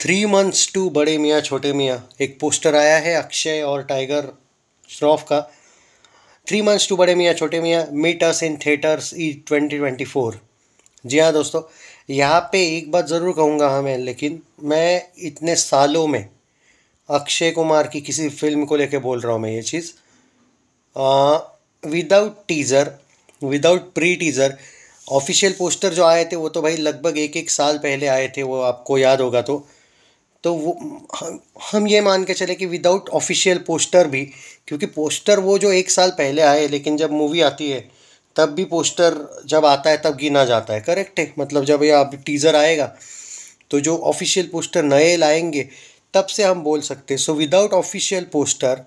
three months to बड़े मियाँ छोटे मियाँ एक पोस्टर आया है अक्षय और टाइगर श्रॉफ का थ्री मंथ्स टू बड़े Miyan Chhote Miyan meet us in theatres ई ट्वेंटी ट्वेंटी फोर जी हाँ दोस्तों यहाँ पे एक बात ज़रूर कहूँगा हाँ मैं लेकिन मैं इतने सालों में अक्षय कुमार की किसी फिल्म को लेके बोल रहा हूँ मैं ये चीज़ without teaser without pre teaser official poster जो आए थे वो तो भाई लगभग एक एक साल पहले आए थे वो आपको याद होगा तो तो वो हम हम ये मान के चले कि विदाउट ऑफिशियल पोस्टर भी क्योंकि पोस्टर वो जो एक साल पहले आए लेकिन जब मूवी आती है तब भी पोस्टर जब आता है तब गिना जाता है करेक्ट है मतलब जब ये आप टीज़र आएगा तो जो ऑफिशियल पोस्टर नए लाएंगे तब से हम बोल सकते हैं so without official poster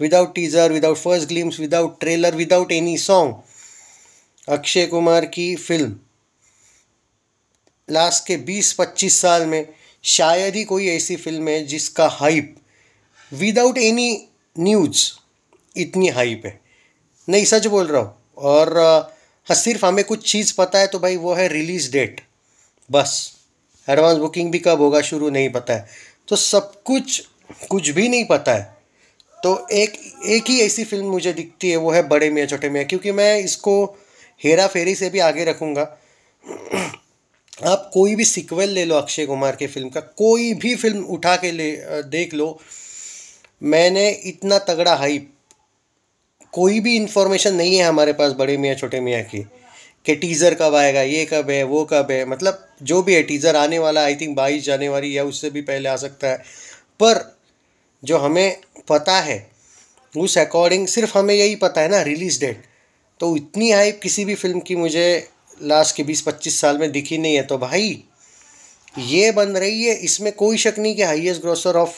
without teaser without first glimpse without trailer without any song Akshay Kumar की फिल्म लास्ट के 20-25 साल में शायद ही कोई ऐसी फिल्म है जिसका हाइप विदाउट एनी न्यूज इतनी हाइप है नहीं सच बोल रहा हूँ और हाँ सिर्फ हमें कुछ चीज़ पता है तो भाई वो है रिलीज़ डेट बस एडवांस बुकिंग भी कब होगा शुरू नहीं पता है तो सब कुछ कुछ भी नहीं पता है तो एक एक ही ऐसी फिल्म मुझे दिखती है वो है बड़े मियाँ छोटे मियाँ क्योंकि मैं इसको हेरा फेरी से भी आगे रखूँगा आप कोई भी सिक्वल ले लो अक्षय कुमार के फिल्म का कोई भी फिल्म उठा के ले देख लो मैंने इतना तगड़ा हाइप कोई भी इन्फॉर्मेशन नहीं है हमारे पास बड़े मियाँ छोटे मियाँ की कि टीज़र कब आएगा ये कब है वो कब है मतलब जो भी है टीज़र आने वाला आई थिंक बाईस जनवरी या उससे भी पहले आ सकता है पर जो हमें पता है उस अकॉर्डिंग सिर्फ हमें यही पता है ना रिलीज़ डेट तो इतनी हाइप किसी भी फिल्म की मुझे लास्ट के बीस पच्चीस साल में दिखी नहीं है तो भाई ये बन रही है इसमें कोई शक नहीं कि highest grosser of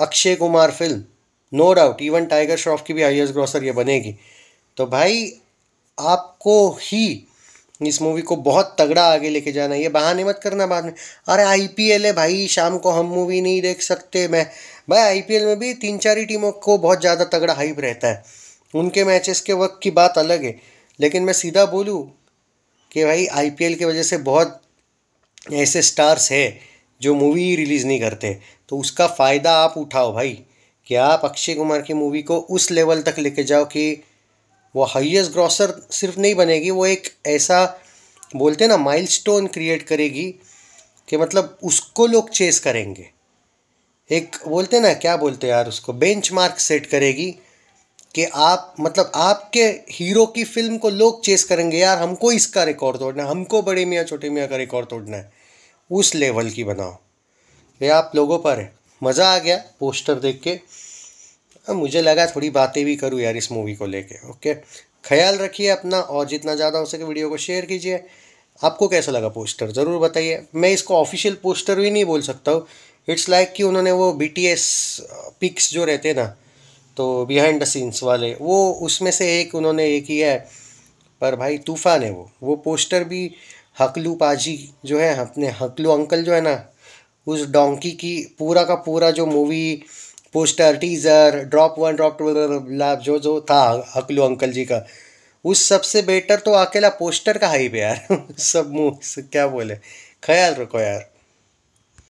Akshay Kumar film no doubt even Tiger Shroff की भी हाईएस्ट ग्रॉसर ये बनेगी तो भाई आपको ही इस मूवी को बहुत तगड़ा आगे लेके जाना ये बहाने मत करना बाद में अरे आईपीएल है भाई शाम को हम मूवी नहीं देख सकते मैं भाई आईपीएल में भी तीन चार ही टीमों को बहुत ज़्यादा तगड़ा हाइप रहता है उनके मैचेस के वक्त की बात अलग है लेकिन मैं सीधा बोलूँ कि भाई आईपीएल की वजह से बहुत ऐसे स्टार्स है जो मूवी रिलीज़ नहीं करते तो उसका फ़ायदा आप उठाओ भाई कि आप अक्षय कुमार की मूवी को उस लेवल तक लेके जाओ कि वो हाईएस्ट ग्रॉसर सिर्फ नहीं बनेगी वो एक ऐसा बोलते हैं ना माइलस्टोन क्रिएट करेगी कि मतलब उसको लोग चेस करेंगे एक बोलते हैं ना क्या बोलते हैं यार उसको बेंचमार्क सेट करेगी कि आप मतलब आपके हीरो की फिल्म को लोग चेस करेंगे यार हमको इसका रिकॉर्ड तोड़ना है हमको बड़े मियाँ छोटे मियाँ का रिकॉर्ड तोड़ना है उस लेवल की बनाओ ये आप लोगों पर है मज़ा आ गया पोस्टर देख के अब मुझे लगा थोड़ी बातें भी करूँ यार इस मूवी को लेके ओके ख्याल रखिए अपना और जितना ज़्यादा हो सके वीडियो को शेयर कीजिए आपको कैसा लगा पोस्टर ज़रूर बताइए मैं इसको ऑफिशियल पोस्टर भी नहीं बोल सकता हूँ इट्स लाइक कि उन्होंने वो बी टी पिक्स जो रहते हैं ना तो बिहाइंड द सीन्स वाले वो उसमें से एक उन्होंने ये किया है पर भाई तूफ़ान है वो वो पोस्टर भी हकलू पाजी जो है अपने हकलू अंकल जो है ना उस डोंकी की पूरा का पूरा जो movie poster teaser drop one drop two लाभ जो जो था हकलू अंकल जी का उस सबसे बेटर तो अकेला पोस्टर का हाइप है यार सब मुँह क्या बोले ख्याल रखो यार